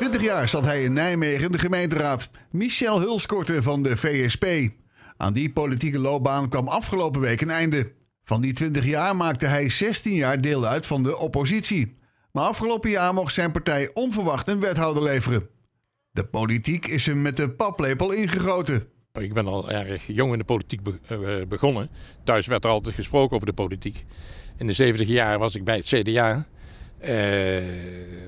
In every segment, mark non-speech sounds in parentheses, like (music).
20 jaar zat hij in Nijmegen in de gemeenteraad. Michel Hulskorten van de VSP. Aan die politieke loopbaan kwam afgelopen week een einde. Van die 20 jaar maakte hij 16 jaar deel uit van de oppositie. Maar afgelopen jaar mocht zijn partij onverwacht een wethouder leveren. De politiek is hem met de paplepel ingegoten. Ik ben al erg jong in de politiek eh, eh, begonnen. Thuis werd er altijd gesproken over de politiek. In de 70 jaar was ik bij het CDA. Eh,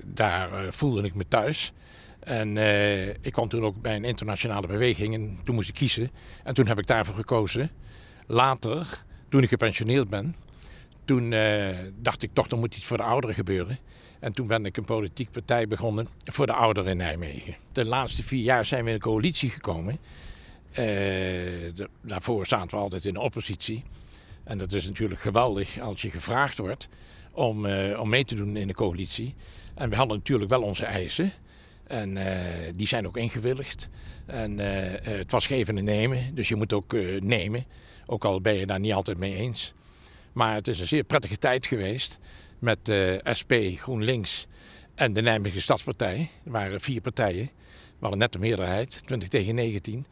daar eh, voelde ik me thuis. En eh, ik kwam toen ook bij een internationale beweging en toen moest ik kiezen. En toen heb ik daarvoor gekozen. Later, toen ik gepensioneerd ben, toen dacht ik toch, er moet iets voor de ouderen gebeuren. En toen ben ik een politieke partij begonnen voor de ouderen in Nijmegen. De laatste vier jaar zijn we in een coalitie gekomen. daarvoor zaten we altijd in de oppositie. En dat is natuurlijk geweldig als je gevraagd wordt om, eh, om mee te doen in de coalitie. En we hadden natuurlijk wel onze eisen. En eh, die zijn ook ingewilligd. En eh, het was geven en nemen, dus je moet ook nemen. Ook al ben je daar niet altijd mee eens. Maar het is een zeer prettige tijd geweest met SP, GroenLinks en de Nijmegen Stadspartij. Er waren vier partijen. We hadden net de meerderheid, 20 tegen 19.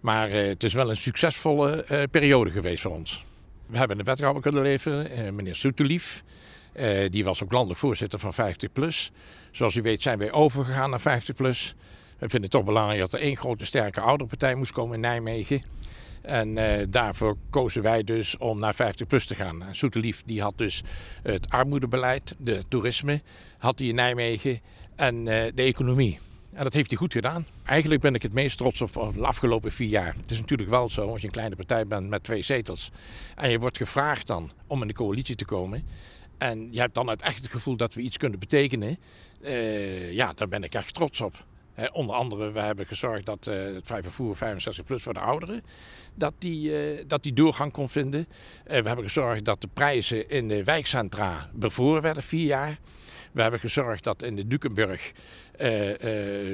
Maar het is wel een succesvolle periode geweest voor ons. We hebben een wethouder kunnen leveren, meneer Soetelief. Eh, die was ook landelijk voorzitter van 50 plus. Zoals u weet zijn wij overgegaan naar 50 plus. We vinden het toch belangrijk dat er één grote sterke ouderpartij moest komen in Nijmegen. En eh, daarvoor kozen wij dus om naar 50 plus te gaan. Zoetelief die had dus het armoedebeleid, de toerisme, had hij in Nijmegen en eh, de economie. En dat heeft hij goed gedaan. Eigenlijk ben ik het meest trots op de afgelopen vier jaar. Het is natuurlijk wel zo, als je een kleine partij bent met twee zetels en je wordt gevraagd dan om in de coalitie te komen. En je hebt dan het echt het gevoel dat we iets kunnen betekenen. Eh, ja, daar ben ik echt trots op. Eh, onder andere, we hebben gezorgd dat eh, het vrij vervoer 65 plus voor de ouderen, dat die, dat die doorgang kon vinden. we hebben gezorgd dat de prijzen in de wijkcentra bevroren werden, vier jaar. We hebben gezorgd dat in de Dukenburg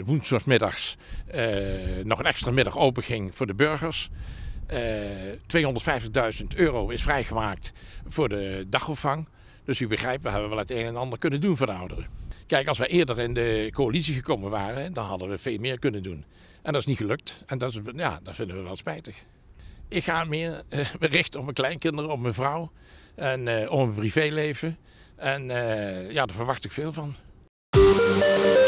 woensdagmiddags nog een extra middag open ging voor de burgers. 250.000 euro is vrijgemaakt voor de dagopvang. Dus u begrijpt, we hebben wel het een en ander kunnen doen voor de ouderen. Kijk, als wij eerder in de coalitie gekomen waren, dan hadden we veel meer kunnen doen. En dat is niet gelukt. En dat, is, ja, dat vinden we wel spijtig. Ik ga meer uh, (laughs) richten op mijn kleinkinderen, op mijn vrouw en uh, op mijn privéleven. En eh, ja, daar verwacht ik veel van.